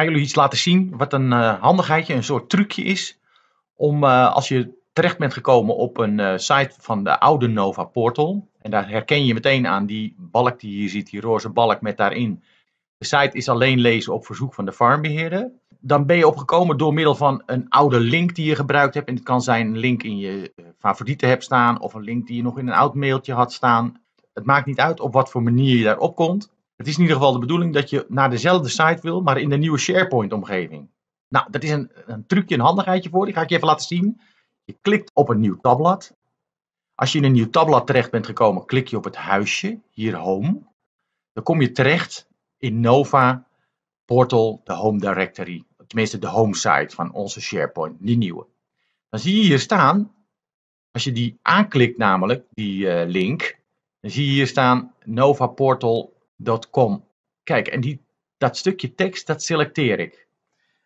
ga jullie iets laten zien wat een eh, handigheidje, een soort trucje is. Om eh, als je terecht bent gekomen op een eh, site van de oude Nova Portal. En daar herken je meteen aan die balk die je hier ziet, die roze balk met daarin. De site is alleen lezen op verzoek van de farmbeheerder. Dan ben je opgekomen door middel van een oude link die je gebruikt hebt. En het kan zijn een link in je favorieten hebt staan of een link die je nog in een oud mailtje had staan. Het maakt niet uit op wat voor manier je daarop komt. Het is in ieder geval de bedoeling dat je naar dezelfde site wil, maar in de nieuwe SharePoint-omgeving. Nou, dat is een, een trucje, een handigheidje voor. Die ga ik je even laten zien. Je klikt op een nieuw tabblad. Als je in een nieuw tabblad terecht bent gekomen, klik je op het huisje, hier Home. Dan kom je terecht in Nova Portal, de Home Directory. Tenminste, de home site van onze SharePoint, die nieuwe. Dan zie je hier staan, als je die aanklikt namelijk, die eh, link, dan zie je hier staan Nova Portal com. Kijk, en die, dat stukje tekst, dat selecteer ik.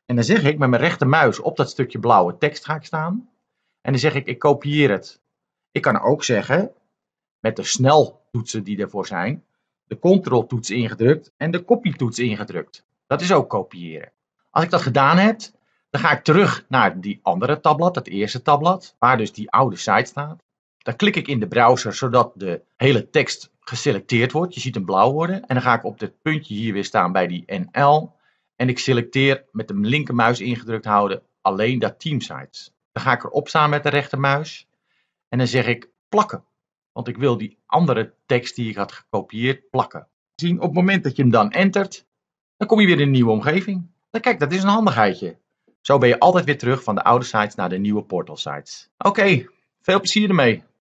En dan zeg ik met mijn rechtermuis op dat stukje blauwe tekst ga ik staan. En dan zeg ik, ik kopieer het. Ik kan ook zeggen, met de sneltoetsen die ervoor zijn, de control-toets ingedrukt en de copy-toets ingedrukt. Dat is ook kopiëren. Als ik dat gedaan heb, dan ga ik terug naar die andere tabblad, dat eerste tabblad, waar dus die oude site staat. Dan klik ik in de browser, zodat de hele tekst geselecteerd wordt. Je ziet hem blauw worden. En dan ga ik op dit puntje hier weer staan bij die NL. En ik selecteer met de linkermuis ingedrukt houden alleen dat teamsites. Dan ga ik erop staan met de rechtermuis. En dan zeg ik plakken. Want ik wil die andere tekst die ik had gekopieerd plakken. Zien, op het moment dat je hem dan entert, dan kom je weer in een nieuwe omgeving. Dan kijk, dat is een handigheidje. Zo ben je altijd weer terug van de oude sites naar de nieuwe portal sites. Oké, veel plezier ermee.